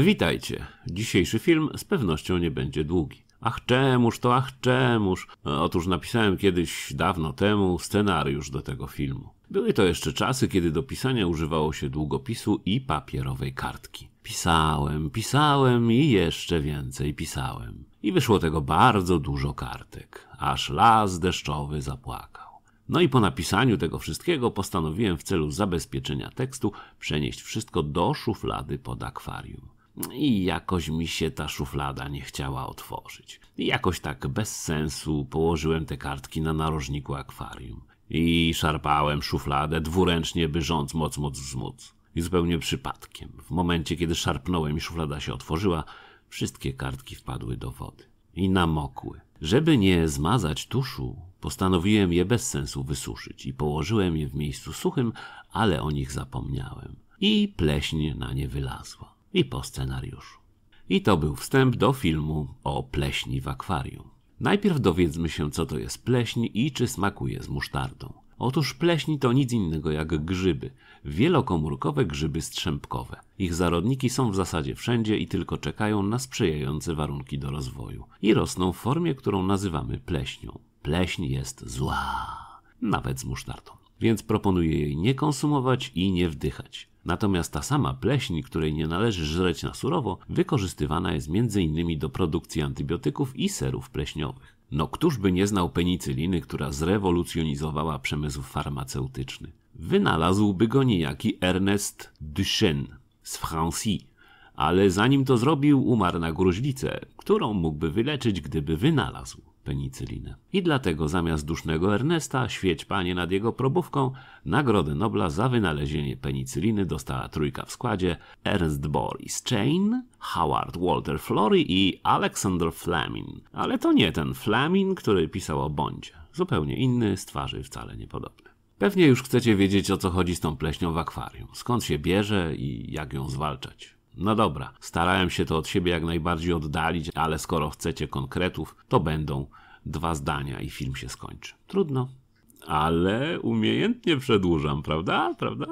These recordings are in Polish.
Witajcie. Dzisiejszy film z pewnością nie będzie długi. Ach czemuż to, ach czemuż. Otóż napisałem kiedyś, dawno temu, scenariusz do tego filmu. Były to jeszcze czasy, kiedy do pisania używało się długopisu i papierowej kartki. Pisałem, pisałem i jeszcze więcej pisałem. I wyszło tego bardzo dużo kartek, aż las deszczowy zapłakał. No i po napisaniu tego wszystkiego postanowiłem w celu zabezpieczenia tekstu przenieść wszystko do szuflady pod akwarium i jakoś mi się ta szuflada nie chciała otworzyć. I jakoś tak bez sensu położyłem te kartki na narożniku akwarium i szarpałem szufladę dwuręcznie, by rząd moc moc wzmóc. I zupełnie przypadkiem, w momencie kiedy szarpnąłem i szuflada się otworzyła, wszystkie kartki wpadły do wody i namokły. Żeby nie zmazać tuszu, postanowiłem je bez sensu wysuszyć i położyłem je w miejscu suchym, ale o nich zapomniałem. I pleśń na nie wylazła i po scenariuszu. I to był wstęp do filmu o pleśni w akwarium. Najpierw dowiedzmy się, co to jest pleśń i czy smakuje z musztardą. Otóż pleśni to nic innego jak grzyby, wielokomórkowe grzyby strzępkowe. Ich zarodniki są w zasadzie wszędzie i tylko czekają na sprzyjające warunki do rozwoju. I rosną w formie, którą nazywamy pleśnią. Pleśń jest zła, nawet z musztardą. Więc proponuję jej nie konsumować i nie wdychać. Natomiast ta sama pleśń, której nie należy żreć na surowo, wykorzystywana jest m.in. do produkcji antybiotyków i serów pleśniowych. No któż by nie znał penicyliny, która zrewolucjonizowała przemysł farmaceutyczny? Wynalazłby go niejaki Ernest Duchenne z Francji, ale zanim to zrobił umarł na gruźlicę, którą mógłby wyleczyć, gdyby wynalazł penicylinę. I dlatego zamiast dusznego Ernesta, świeć panie nad jego probówką, Nagrodę Nobla za wynalezienie penicyliny dostała trójka w składzie Ernst Boris Chain, Howard Walter Flory i Alexander Fleming. Ale to nie ten Fleming, który pisał o Bondzie. Zupełnie inny, z twarzy wcale niepodobny. Pewnie już chcecie wiedzieć o co chodzi z tą pleśnią w akwarium, skąd się bierze i jak ją zwalczać. No dobra, starałem się to od siebie jak najbardziej oddalić, ale skoro chcecie konkretów, to będą dwa zdania i film się skończy. Trudno, ale umiejętnie przedłużam, prawda? Prawda?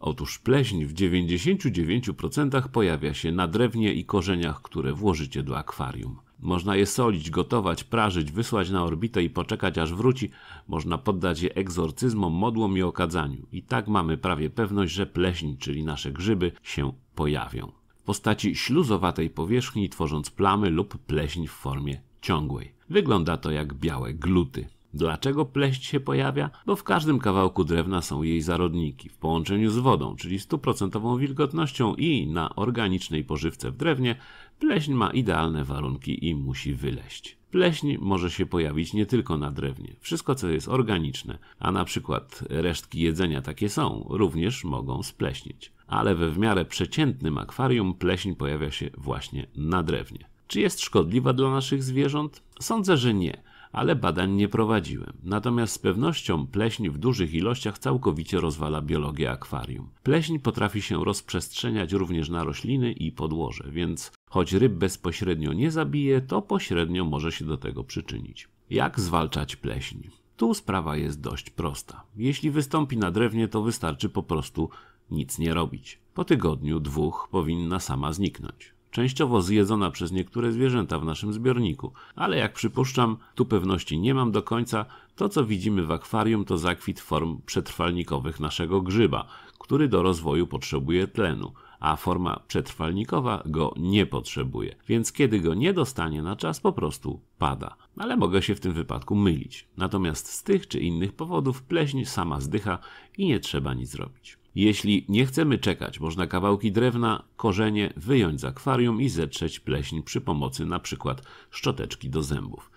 Otóż pleśń w 99% pojawia się na drewnie i korzeniach, które włożycie do akwarium. Można je solić, gotować, prażyć, wysłać na orbitę i poczekać aż wróci. Można poddać je egzorcyzmom, modłom i okadzaniu. I tak mamy prawie pewność, że pleśń, czyli nasze grzyby, się pojawią postaci śluzowatej powierzchni, tworząc plamy lub pleśń w formie ciągłej. Wygląda to jak białe gluty. Dlaczego pleść się pojawia? Bo w każdym kawałku drewna są jej zarodniki. W połączeniu z wodą, czyli stuprocentową wilgotnością i na organicznej pożywce w drewnie, pleśń ma idealne warunki i musi wyleść. Pleśń może się pojawić nie tylko na drewnie. Wszystko, co jest organiczne, a na przykład resztki jedzenia takie są, również mogą spleśnieć ale we w miarę przeciętnym akwarium pleśń pojawia się właśnie na drewnie. Czy jest szkodliwa dla naszych zwierząt? Sądzę, że nie, ale badań nie prowadziłem. Natomiast z pewnością pleśń w dużych ilościach całkowicie rozwala biologię akwarium. Pleśń potrafi się rozprzestrzeniać również na rośliny i podłoże, więc choć ryb bezpośrednio nie zabije, to pośrednio może się do tego przyczynić. Jak zwalczać pleśń? Tu sprawa jest dość prosta. Jeśli wystąpi na drewnie, to wystarczy po prostu nic nie robić. Po tygodniu, dwóch powinna sama zniknąć. Częściowo zjedzona przez niektóre zwierzęta w naszym zbiorniku, ale jak przypuszczam, tu pewności nie mam do końca, to co widzimy w akwarium to zakwit form przetrwalnikowych naszego grzyba, który do rozwoju potrzebuje tlenu, a forma przetrwalnikowa go nie potrzebuje, więc kiedy go nie dostanie na czas, po prostu pada. Ale mogę się w tym wypadku mylić. Natomiast z tych czy innych powodów pleśń sama zdycha i nie trzeba nic robić. Jeśli nie chcemy czekać, można kawałki drewna, korzenie wyjąć z akwarium i zetrzeć pleśń przy pomocy np. szczoteczki do zębów.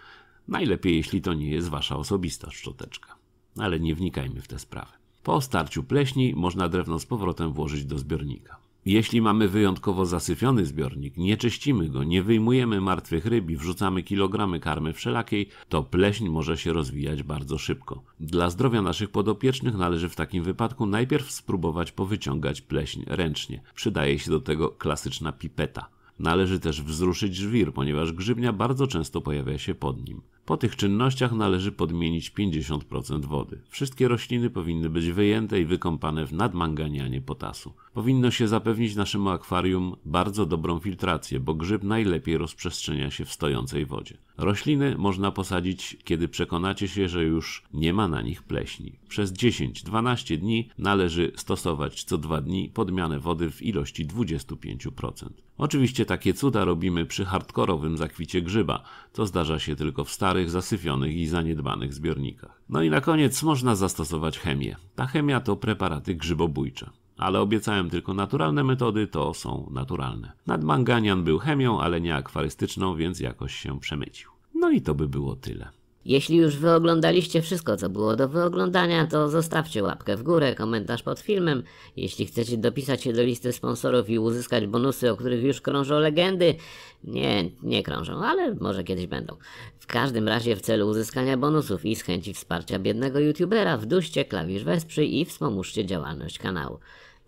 Najlepiej, jeśli to nie jest wasza osobista szczoteczka. Ale nie wnikajmy w te sprawy. Po starciu pleśni można drewno z powrotem włożyć do zbiornika. Jeśli mamy wyjątkowo zasyfiony zbiornik, nie czyścimy go, nie wyjmujemy martwych ryb i wrzucamy kilogramy karmy wszelakiej, to pleśń może się rozwijać bardzo szybko. Dla zdrowia naszych podopiecznych należy w takim wypadku najpierw spróbować powyciągać pleśń ręcznie. Przydaje się do tego klasyczna pipeta. Należy też wzruszyć żwir, ponieważ grzybnia bardzo często pojawia się pod nim. Po tych czynnościach należy podmienić 50% wody. Wszystkie rośliny powinny być wyjęte i wykąpane w nadmanganianie potasu. Powinno się zapewnić naszemu akwarium bardzo dobrą filtrację, bo grzyb najlepiej rozprzestrzenia się w stojącej wodzie. Rośliny można posadzić, kiedy przekonacie się, że już nie ma na nich pleśni. Przez 10-12 dni należy stosować co dwa dni podmianę wody w ilości 25%. Oczywiście takie cuda robimy przy hardkorowym zakwicie grzyba, to zdarza się tylko w starych starych, zasypionych i zaniedbanych zbiornikach. No i na koniec można zastosować chemię. Ta chemia to preparaty grzybobójcze. Ale obiecałem tylko naturalne metody, to są naturalne. Nadmanganian był chemią, ale nie akwarystyczną, więc jakoś się przemycił. No i to by było tyle. Jeśli już wyoglądaliście wszystko, co było do wyoglądania, to zostawcie łapkę w górę, komentarz pod filmem. Jeśli chcecie dopisać się do listy sponsorów i uzyskać bonusy, o których już krążą legendy, nie, nie krążą, ale może kiedyś będą. W każdym razie w celu uzyskania bonusów i z chęci wsparcia biednego youtubera, wduście klawisz wesprzyj i wspomóżcie działalność kanału.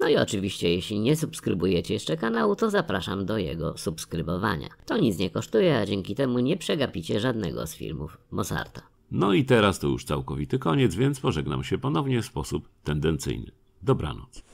No i oczywiście, jeśli nie subskrybujecie jeszcze kanału, to zapraszam do jego subskrybowania. To nic nie kosztuje, a dzięki temu nie przegapicie żadnego z filmów Mozarta. No i teraz to już całkowity koniec, więc pożegnam się ponownie w sposób tendencyjny. Dobranoc.